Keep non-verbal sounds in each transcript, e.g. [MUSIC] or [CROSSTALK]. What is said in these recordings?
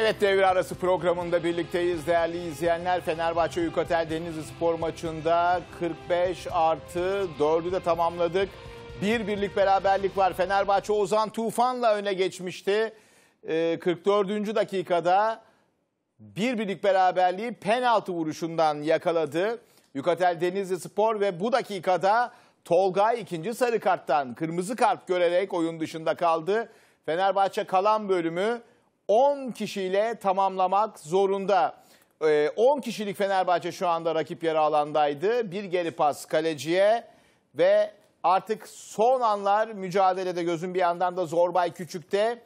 Evet devre arası programında birlikteyiz değerli izleyenler. Fenerbahçe Yükatel Denizli Spor maçında 45 artı 4'ü de tamamladık. Bir birlik beraberlik var. Fenerbahçe Ozan Tufan'la öne geçmişti. 44. Ee, dakikada bir birlik beraberliği penaltı vuruşundan yakaladı. Yükatel Denizli Spor ve bu dakikada Tolgay ikinci sarı karttan kırmızı kart görerek oyun dışında kaldı. Fenerbahçe kalan bölümü 10 kişiyle tamamlamak zorunda. 10 ee, kişilik Fenerbahçe şu anda rakip yarı alandaydı. Bir geri pas kaleciye ve artık son anlar mücadelede gözün bir yandan da Zorbay Küçük'te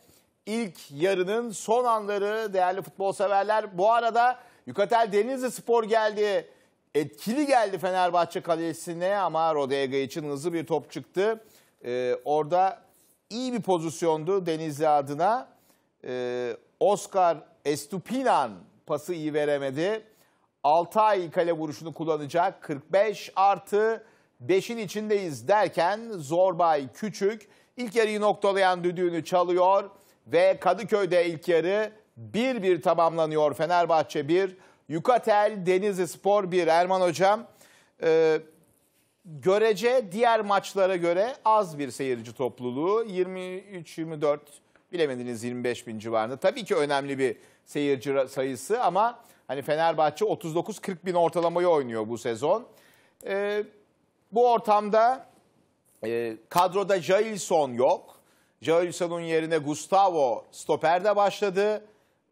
ilk yarının son anları değerli futbol severler. Bu arada Yukatel Denizli Spor geldi. Etkili geldi Fenerbahçe kalesine ama Rodega için hızlı bir top çıktı. Ee, orada iyi bir pozisyondu Denizli adına e, Oscar Estupinan pası iyi veremedi. Altay kale vuruşunu kullanacak. 45 artı 5'in içindeyiz derken Zorbay Küçük ilk yarıyı noktalayan düdüğünü çalıyor ve Kadıköy'de ilk yarı 1-1 tamamlanıyor. Fenerbahçe 1, Yukatel Denizli Spor 1. Erman Hocam e, görece diğer maçlara göre az bir seyirci topluluğu 23-24 Bilemediniz 25 bin civarında. Tabii ki önemli bir seyirci sayısı ama hani Fenerbahçe 39-40 bin ortalamayı oynuyor bu sezon. E, bu ortamda e, kadroda Jailson yok. Jailson'un yerine Gustavo stoperde başladı.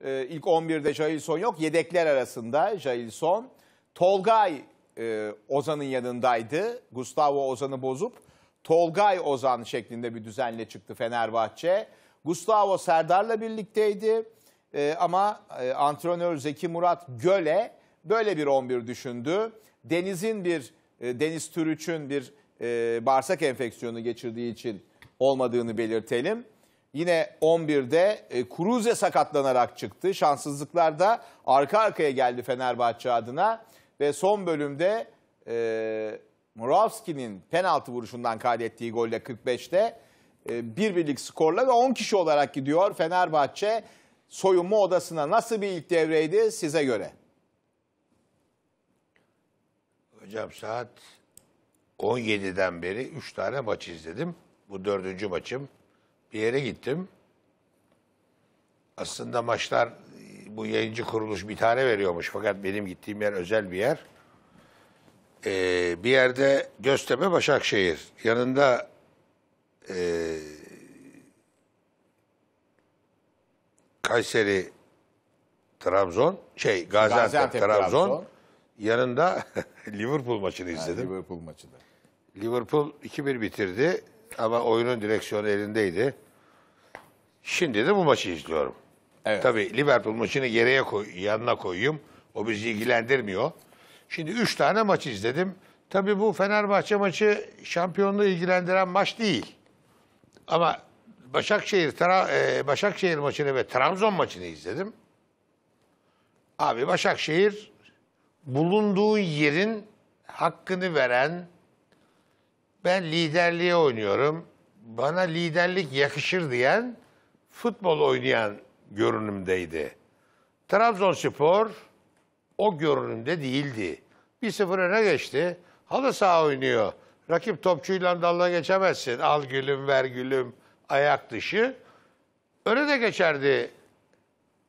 E, ilk 11'de Jailson yok. Yedekler arasında Jailson. Tolgay e, Ozan'ın yanındaydı. Gustavo Ozan'ı bozup Tolgay Ozan şeklinde bir düzenle çıktı Fenerbahçe. Gustavo Serdar'la birlikteydi e, ama e, antrenör Zeki Murat Göle böyle bir 11 düşündü. Deniz'in bir, e, Deniz Türüç'ün bir e, bağırsak enfeksiyonu geçirdiği için olmadığını belirtelim. Yine 11'de e, Kuruze sakatlanarak çıktı. Şanssızlıklar da arka arkaya geldi Fenerbahçe adına. Ve son bölümde e, Morawski'nin penaltı vuruşundan kaydettiği golle 45'te e, bir birlik skorla ve 10 kişi olarak gidiyor Fenerbahçe soyunma odasına. Nasıl bir ilk devreydi size göre? Hocam saat 17'den beri 3 tane maç izledim. Bu dördüncü maçım. Bir yere gittim. Aslında maçlar bu yayıncı kuruluş bir tane veriyormuş. Fakat benim gittiğim yer özel bir yer. Ee, bir yerde Göztepe Başakşehir. Yanında e, Kayseri Trabzon şey Gaziantep, Gaziantep Trabzon, Trabzon yanında [LAUGHS] Liverpool maçını izledim. Yani Liverpool maçını. Liverpool 2-1 bitirdi ama oyunun direksiyonu elindeydi. Şimdi de bu maçı izliyorum. Evet. Tabii Liverpool maçını geriye koy, yanına koyayım. O bizi ilgilendirmiyor. Şimdi 3 tane maç izledim. Tabii bu Fenerbahçe maçı şampiyonluğu ilgilendiren maç değil. Ama Başakşehir Tra e, Başakşehir maçını ve Trabzon maçını izledim. Abi Başakşehir bulunduğu yerin hakkını veren ben liderliğe oynuyorum. Bana liderlik yakışır diyen futbol oynayan görünümdeydi. Trabzonspor o görünümde değildi. 1-0 öne geçti. Halı saha oynuyor. Rakip topçuyla dalga geçemezsin. Al gülüm, ver gülüm, ayak dışı. Öyle de geçerdi.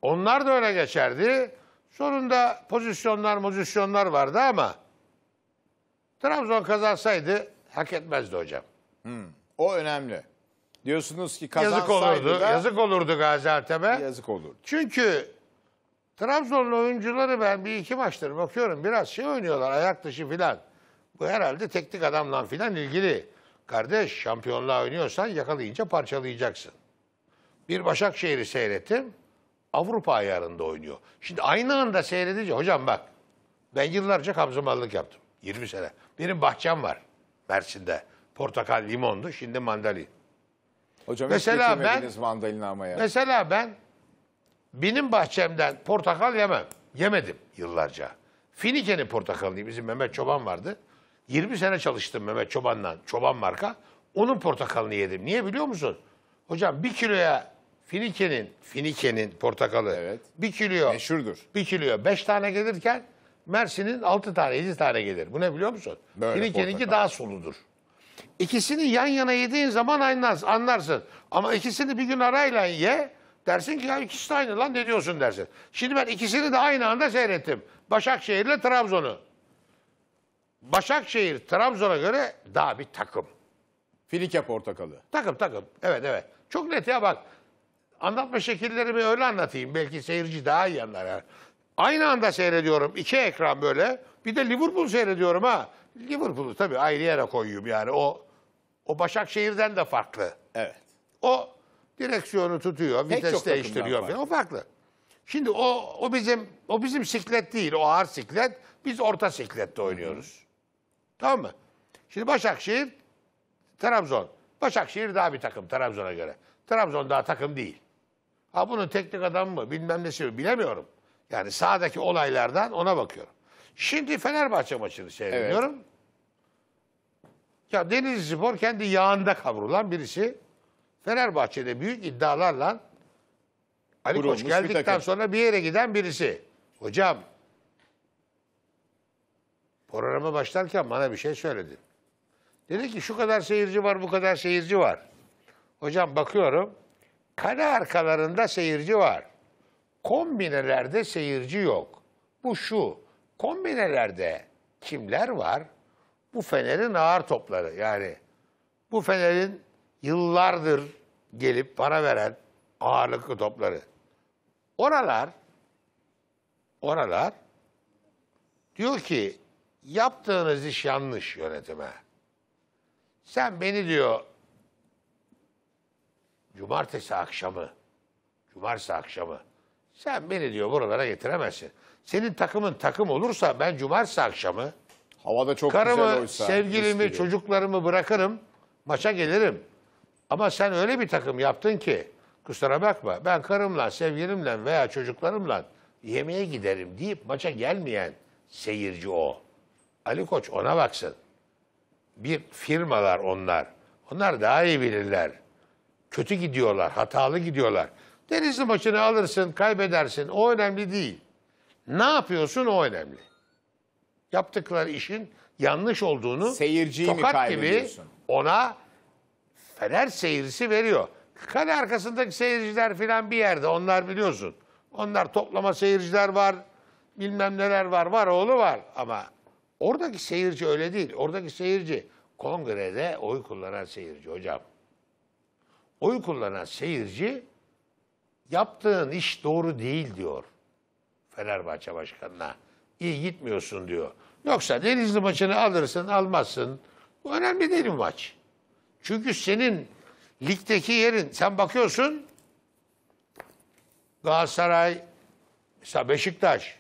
Onlar da öyle geçerdi. Sonunda pozisyonlar, pozisyonlar vardı ama Trabzon kazansaydı hak etmezdi hocam. Hmm, o önemli. Diyorsunuz ki kazansaydı yazık olurdu, da... Yazık olurdu Gaziantep'e. Yazık olurdu. Çünkü Trabzonlu oyuncuları ben bir iki maçtır bakıyorum biraz şey oynuyorlar ayak dışı filan. Bu herhalde teknik adamla filan ilgili. Kardeş şampiyonluğa oynuyorsan yakalayınca parçalayacaksın. Bir Başakşehir'i seyrettim. Avrupa ayarında oynuyor. Şimdi aynı anda seyredince hocam bak ben yıllarca kabzımallık yaptım. 20 sene. Benim bahçem var Mersin'de. Portakal, limondu. Şimdi mandalin. Hocam mesela hiç ben, mandalina ama ya. Mesela ben benim bahçemden portakal yemem. Yemedim yıllarca. Finike'nin portakalını bizim Mehmet Çoban vardı. 20 sene çalıştım Mehmet çobandan, Çoban marka. Onun portakalını yedim. Niye biliyor musun? Hocam bir kiloya Finike'nin Finike'nin portakalı evet. bir kilo meşhurdur. Bir kilo beş tane gelirken Mersin'in altı tane yedi tane gelir. Bu ne biliyor musun? Finike'ninki daha suludur. İkisini yan yana yediğin zaman anlarsın, anlarsın. Ama ikisini bir gün arayla ye. Dersin ki ya ikisi de aynı lan ne diyorsun dersin. Şimdi ben ikisini de aynı anda seyrettim. ile Trabzon'u. Başakşehir Trabzon'a göre daha bir takım. Filike portakalı. Takım takım. Evet evet. Çok net ya bak. Anlatma şekillerimi öyle anlatayım. Belki seyirci daha iyi anlar. Yani. Aynı anda seyrediyorum. iki ekran böyle. Bir de Liverpool seyrediyorum ha. Liverpool'u tabii ayrı yere koyuyorum yani. O o Başakşehir'den de farklı. Evet. O direksiyonu tutuyor, Pek vites değiştiriyor falan. O farklı. Şimdi o o bizim o bizim siklet değil, o ağır siklet. Biz orta siklette oynuyoruz. Tamam mı? Şimdi Başakşehir, Trabzon. Başakşehir daha bir takım Trabzon'a göre. Trabzon daha takım değil. Ha bunun teknik adam mı bilmem nesi bilemiyorum. Yani sahadaki olaylardan ona bakıyorum. Şimdi Fenerbahçe maçını seyrediyorum. Evet. Ya Denizli Spor kendi yağında kavrulan birisi. Fenerbahçe'de büyük iddialarla Ali Kurulmuş Koç geldikten bir sonra bir yere giden birisi. Hocam programa başlarken bana bir şey söyledi. Dedi ki şu kadar seyirci var, bu kadar seyirci var. Hocam bakıyorum, kale arkalarında seyirci var. Kombinelerde seyirci yok. Bu şu, kombinelerde kimler var? Bu Fener'in ağır topları yani. Bu Fener'in yıllardır gelip para veren ağırlıklı topları. Oralar, oralar diyor ki yaptığınız iş yanlış yönetime. Sen beni diyor cumartesi akşamı, cumartesi akşamı sen beni diyor buralara getiremezsin. Senin takımın takım olursa ben cumartesi akşamı Havada çok karımı, güzel oysa. sevgilimi, çocuklarımı bırakırım, maça gelirim. Ama sen öyle bir takım yaptın ki kusura bakma ben karımla, sevgilimle veya çocuklarımla yemeğe giderim deyip maça gelmeyen seyirci o. Ali Koç ona baksın. Bir firmalar onlar. Onlar daha iyi bilirler. Kötü gidiyorlar, hatalı gidiyorlar. Denizli maçını alırsın, kaybedersin. O önemli değil. Ne yapıyorsun o önemli. Yaptıkları işin yanlış olduğunu Seyirciyi tokat gibi ona Fener seyircisi veriyor. Kale arkasındaki seyirciler filan bir yerde onlar biliyorsun. Onlar toplama seyirciler var, bilmem neler var, var oğlu var ama Oradaki seyirci öyle değil. Oradaki seyirci kongrede oy kullanan seyirci hocam. Oy kullanan seyirci yaptığın iş doğru değil diyor Fenerbahçe Başkanı'na. İyi gitmiyorsun diyor. Yoksa Denizli maçını alırsın almazsın. Bu önemli değil mi maç? Çünkü senin ligdeki yerin sen bakıyorsun Galatasaray mesela Beşiktaş.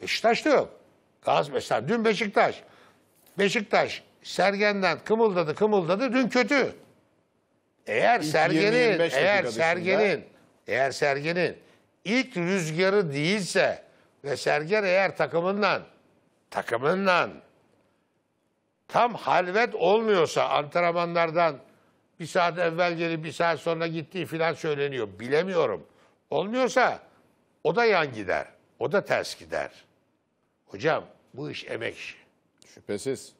Beşiktaş da yok. Az mesela dün Beşiktaş. Beşiktaş Sergen'den kımıldadı kımıldadı dün kötü. Eğer ilk Sergen'in eğer Sergen'in eğer Sergen'in ilk rüzgarı değilse ve Sergen eğer takımından takımından tam halvet olmuyorsa antrenmanlardan bir saat evvel gelip bir saat sonra gittiği filan söyleniyor. Bilemiyorum. Olmuyorsa o da yan gider. O da ters gider. Hocam bu iş emek işi. Şüphesiz.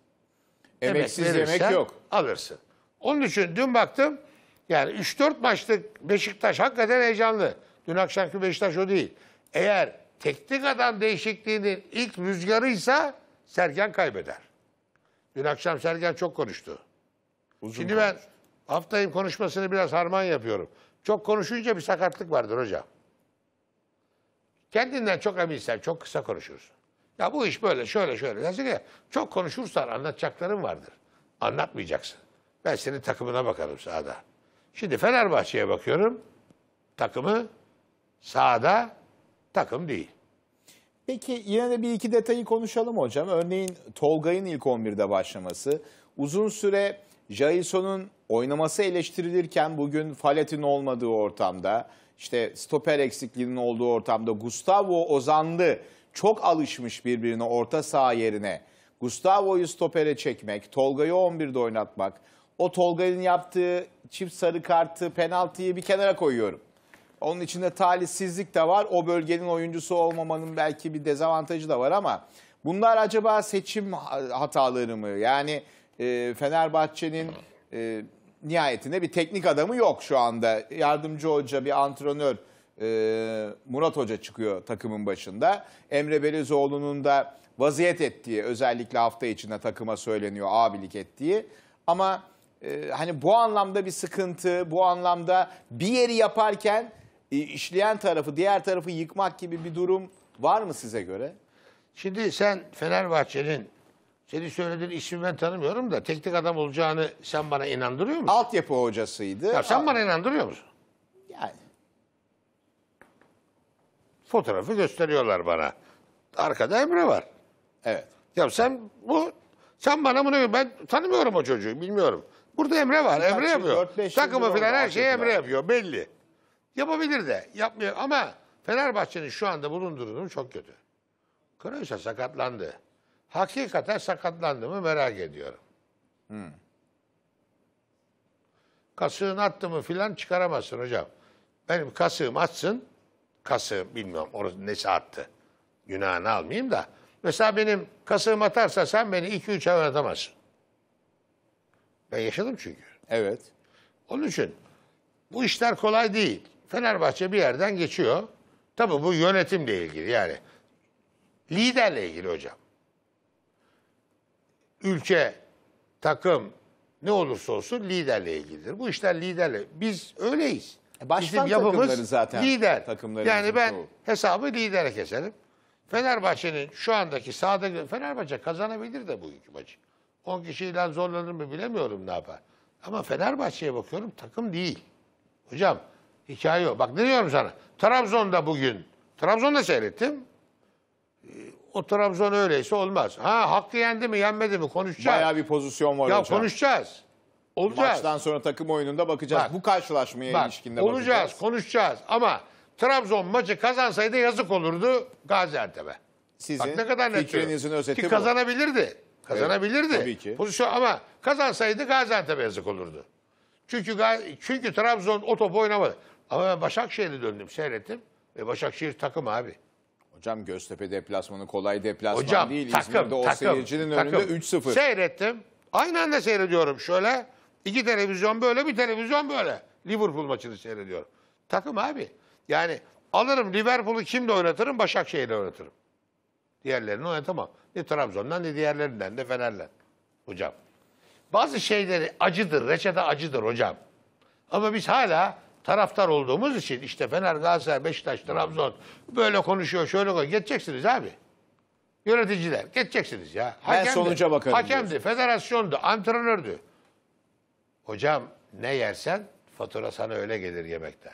Emeksiz emek, verirsen, yemek yok. Alırsın. Onun için dün baktım yani 3-4 maçlık Beşiktaş hakikaten heyecanlı. Dün akşamki Beşiktaş o değil. Eğer teknik adam değişikliğinin ilk rüzgarıysa Sergen kaybeder. Dün akşam Sergen çok konuştu. Uzun Şimdi konuştu. ben haftayım konuşmasını biraz harman yapıyorum. Çok konuşunca bir sakatlık vardır hocam. Kendinden çok eminsen çok kısa konuşursun. Ya bu iş böyle şöyle şöyle. Dersin ki çok konuşursan anlatacakların vardır. Anlatmayacaksın. Ben senin takımına bakarım sahada. Şimdi Fenerbahçe'ye bakıyorum. Takımı sahada takım değil. Peki yine de bir iki detayı konuşalım hocam. Örneğin Tolga'nın ilk 11'de başlaması. Uzun süre Jailson'un oynaması eleştirilirken bugün Falet'in olmadığı ortamda, işte stoper eksikliğinin olduğu ortamda Gustavo Ozandı çok alışmış birbirine orta saha yerine Gustavo'yu stopere çekmek, Tolga'yı 11'de oynatmak, o Tolga'nın yaptığı çift sarı kartı, penaltıyı bir kenara koyuyorum. Onun içinde talihsizlik de var. O bölgenin oyuncusu olmamanın belki bir dezavantajı da var ama bunlar acaba seçim hataları mı? Yani e, Fenerbahçe'nin e, nihayetinde bir teknik adamı yok şu anda. Yardımcı hoca, bir antrenör e, Murat Hoca çıkıyor takımın başında. Emre Belizoğlu'nun da vaziyet ettiği özellikle hafta içinde takıma söyleniyor abilik ettiği. Ama e, hani bu anlamda bir sıkıntı, bu anlamda bir yeri yaparken e, işleyen tarafı, diğer tarafı yıkmak gibi bir durum var mı size göre? Şimdi sen Fenerbahçe'nin seni söylediğin ismi ben tanımıyorum da teknik adam olacağını sen bana inandırıyor musun? Altyapı hocasıydı. Ya sen bana inandırıyor musun? Fotoğrafı gösteriyorlar bana. Arkada Emre var. Evet. Ya sen bu sen bana bunu ben tanımıyorum o çocuğu bilmiyorum. Burada Emre var. Emre şey, yapıyor. dört, beş Takımı falan her şeyi Emre yapıyor belli. Yapabilir de yapmıyor ama Fenerbahçe'nin şu anda bulunduğu çok kötü. Kroşa sakatlandı. Hakikaten sakatlandı mı merak ediyorum. Hmm. Kasığını attı mı filan çıkaramazsın hocam. Benim kasığım atsın Kasım bilmiyorum orası ne saatti? Günahını almayayım da. Mesela benim kasığım atarsa sen beni 2-3 ay oynatamazsın. Ben yaşadım çünkü. Evet. Onun için bu işler kolay değil. Fenerbahçe bir yerden geçiyor. Tabii bu yönetimle ilgili yani. Liderle ilgili hocam. Ülke, takım ne olursa olsun liderle ilgilidir. Bu işler liderle. Biz öyleyiz. E, baştan Bizim yapımız zaten lider. yani ben çoğu. hesabı lidere keserim. Fenerbahçe'nin şu andaki sahada Fenerbahçe kazanabilir de bu iki maçı. 10 kişiyle zorlanır mı bilemiyorum ne yapar. Ama Fenerbahçe'ye bakıyorum takım değil. Hocam hikaye yok. Bak ne diyorum sana? Trabzon'da bugün. Trabzon'da seyrettim. Ee, o Trabzon öyleyse olmaz. Ha hakkı yendi mi yenmedi mi konuşacağız. Bayağı bir pozisyon var ya, hocam. Ya konuşacağız. Olacağız. Maçtan sonra takım oyununda bakacağız. Bak, bu karşılaşmaya bak, ilişkinde olacağız, bakacağız. konuşacağız ama Trabzon maçı kazansaydı yazık olurdu Gaziantep'e. Sizin bak ne kadar net fikrinizin özeti Ki kazanabilirdi. Bu. Kazanabilirdi. Evet, tabii ki. Pozisyon ama kazansaydı Gaziantep'e yazık olurdu. Çünkü çünkü Trabzon o topu oynamadı. Ama ben Başakşehir'e döndüm, seyrettim. Ve Başakşehir takım abi. Hocam Göztepe deplasmanı kolay deplasman Hocam, değil. Takım, İzmir'de takım, o seyircinin takım. önünde 3-0. Seyrettim. Aynı anda seyrediyorum şöyle. İki televizyon böyle, bir televizyon böyle. Liverpool maçını seyrediyor. Takım abi. Yani alırım Liverpool'u kimle oynatırım? Başakşehir'le oynatırım. Diğerlerini oynatamam. Ne Trabzon'dan ne diğerlerinden de Fener'den. Hocam. Bazı şeyleri acıdır, reçete acıdır hocam. Ama biz hala taraftar olduğumuz için işte Fener, Galatasaray, Beşiktaş, Trabzon böyle konuşuyor, şöyle konuşuyor. Geçeceksiniz abi. Yöneticiler, geçeceksiniz ya. Hakemdi, ben sonuca bakarım. Hakemdi, diyorsun. federasyondu, antrenördü. Hocam ne yersen fatura sana öyle gelir yemekte.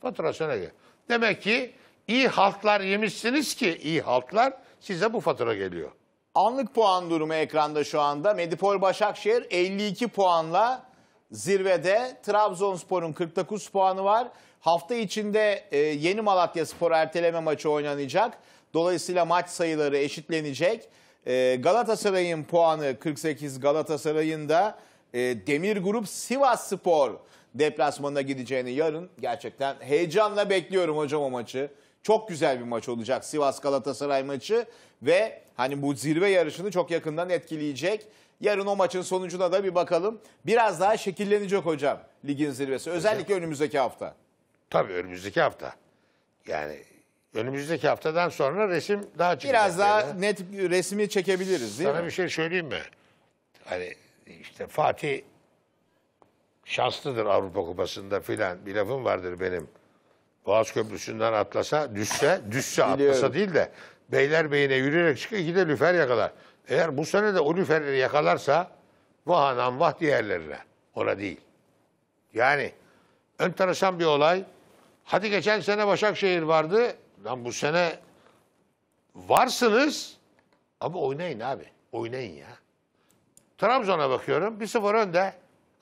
Fatura sana gelir. Demek ki iyi haltlar yemişsiniz ki iyi haltlar size bu fatura geliyor. Anlık puan durumu ekranda şu anda. Medipol Başakşehir 52 puanla zirvede. Trabzonspor'un 49 puanı var. Hafta içinde e, yeni Malatya Spor erteleme maçı oynanacak. Dolayısıyla maç sayıları eşitlenecek. Ee, Galatasaray'ın puanı 48 Galatasaray'ın da e, Demir Grup Sivas Spor deplasmanına gideceğini yarın gerçekten heyecanla bekliyorum hocam o maçı. Çok güzel bir maç olacak Sivas Galatasaray maçı ve hani bu zirve yarışını çok yakından etkileyecek. Yarın o maçın sonucuna da bir bakalım. Biraz daha şekillenecek hocam ligin zirvesi özellikle önümüzdeki hafta. Tabii önümüzdeki hafta. Yani önümüzdeki haftadan sonra resim daha çıkacak. Biraz daha yani. net resmi çekebiliriz değil Sana mi? Sana bir şey söyleyeyim mi? Hani işte Fatih şanslıdır Avrupa Kupası'nda filan bir lafım vardır benim. Boğaz Köprüsü'nden atlasa, düşse, düşse atlasa değil de beyler beyine yürüyerek çıkıyor iki de lüfer yakalar. Eğer bu sene de o lüferleri yakalarsa vah anam vah diğerlerine. Ona değil. Yani enteresan bir olay. Hadi geçen sene Başakşehir vardı. Lan bu sene varsınız abi oynayın abi. Oynayın ya. Trabzon'a bakıyorum. Bir sıfır önde.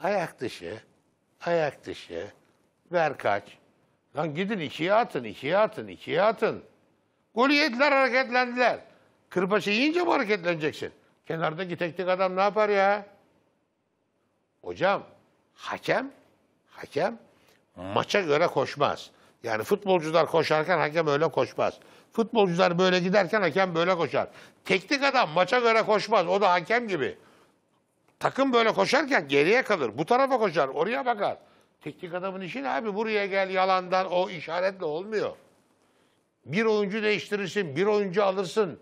Ayak dışı. Ayak dışı. Ver kaç. Lan gidin ikiye atın, ikiye atın, ikiye atın. Golü yediler, hareketlendiler. Kırbaçı yiyince mi hareketleneceksin? Kenardaki tek tek adam ne yapar ya? Hocam, hakem, hakem maça göre koşmaz. Yani futbolcular koşarken hakem öyle koşmaz. Futbolcular böyle giderken hakem böyle koşar. Teknik adam maça göre koşmaz. O da hakem gibi. Takım böyle koşarken geriye kalır. Bu tarafa koşar, oraya bakar. Teknik adamın işi ne abi? Buraya gel yalandan o işaretle olmuyor. Bir oyuncu değiştirirsin, bir oyuncu alırsın.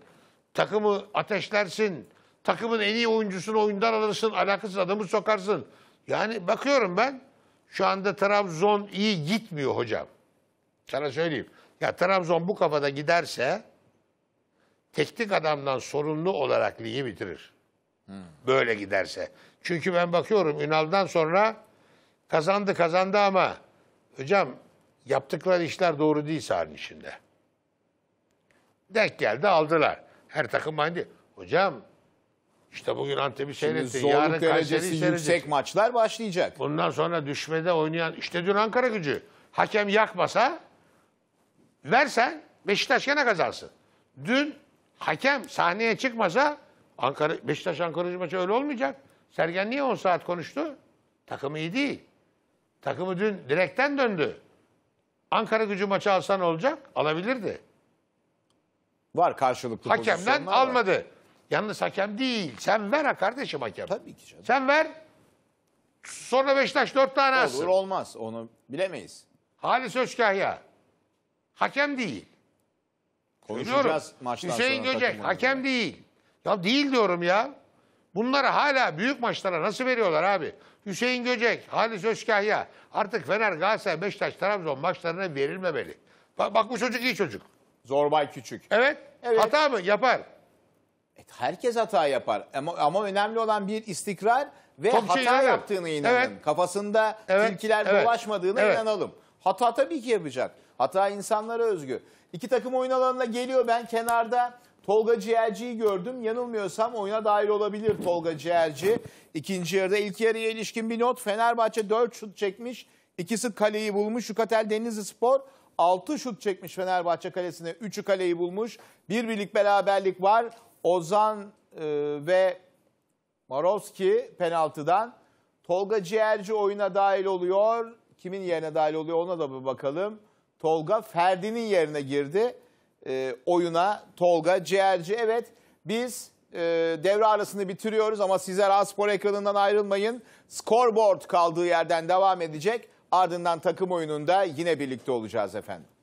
Takımı ateşlersin. Takımın en iyi oyuncusunu oyundan alırsın. Alakasız adamı sokarsın. Yani bakıyorum ben şu anda Trabzon iyi gitmiyor hocam. Sana söyleyeyim. Ya Trabzon bu kafada giderse teknik adamdan sorumlu olarak ligi bitirir. Hmm. Böyle giderse. Çünkü ben bakıyorum Ünal'dan sonra kazandı kazandı ama hocam yaptıkları işler doğru değil sahanın içinde. Denk geldi aldılar. Her takım aynı değil. Hocam işte bugün Antep'i seyrettin. Yarın Kayseri'yi seyredecek. yüksek maçlar başlayacak. Bundan sonra düşmede oynayan işte dün Ankara gücü. Hakem yakmasa Versen Beşiktaş gene kazansın. Dün hakem sahneye çıkmasa Ankara, Beşiktaş Ankara maçı öyle olmayacak. Sergen niye 10 saat konuştu? Takımı iyi değil. Takımı dün direkten döndü. Ankara gücü maçı alsan olacak? Alabilirdi. Var karşılıklı Hakemden var. almadı. Yalnız hakem değil. Sen ver ha kardeşim hakem. Tabii ki canım. Sen ver. Sonra Beşiktaş dört tane alsın. Olur olmaz onu bilemeyiz. Halis Özkahya. Hakem değil. Konuşacağız Konuşuyorum. Hüseyin Göcek hakem değil. Ya değil diyorum ya. Bunları hala büyük maçlara nasıl veriyorlar abi? Hüseyin Göcek, Halis Özkahya artık Fener, Galatasaray, Beşiktaş, Trabzon maçlarına verilmemeli. Bak, bak bu çocuk iyi çocuk. Zorbay küçük. Evet. evet. Hata mı? Yapar. Evet, Herkes hata yapar ama, ama önemli olan bir istikrar ve Çok hata şey yaptığını inanın. Evet. Kafasında evet. tilkiler evet. dolaşmadığına evet. inanalım. Hata tabii ki yapacak. Hata insanlara özgü. İki takım oyun alanına geliyor. Ben kenarda Tolga Ciğerci'yi gördüm. Yanılmıyorsam oyuna dahil olabilir Tolga Ciğerci. İkinci yarıda ilk yarıya ilişkin bir not. Fenerbahçe 4 şut çekmiş. İkisi kaleyi bulmuş. Şukatel Denizli Spor 6 şut çekmiş Fenerbahçe kalesine. 3'ü kaleyi bulmuş. Bir birlik beraberlik var. Ozan e, ve Marovski penaltıdan. Tolga Ciğerci oyuna dahil oluyor. Kimin yerine dahil oluyor ona da bir bakalım. Tolga Ferdi'nin yerine girdi e, oyuna. Tolga ciğerci evet biz e, devre arasını bitiriyoruz ama sizler Aspor ekranından ayrılmayın. Scoreboard kaldığı yerden devam edecek. Ardından takım oyununda yine birlikte olacağız efendim.